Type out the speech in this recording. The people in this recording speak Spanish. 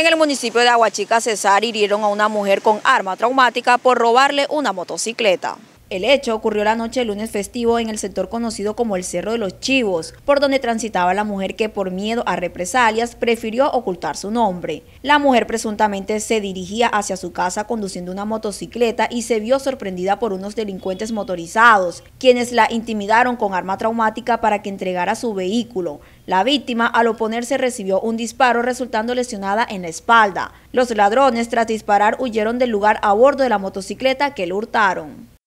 En el municipio de Aguachica, Cesar hirieron a una mujer con arma traumática por robarle una motocicleta. El hecho ocurrió la noche del lunes festivo en el sector conocido como el Cerro de los Chivos, por donde transitaba la mujer que por miedo a represalias prefirió ocultar su nombre. La mujer presuntamente se dirigía hacia su casa conduciendo una motocicleta y se vio sorprendida por unos delincuentes motorizados, quienes la intimidaron con arma traumática para que entregara su vehículo. La víctima al oponerse recibió un disparo resultando lesionada en la espalda. Los ladrones tras disparar huyeron del lugar a bordo de la motocicleta que le hurtaron.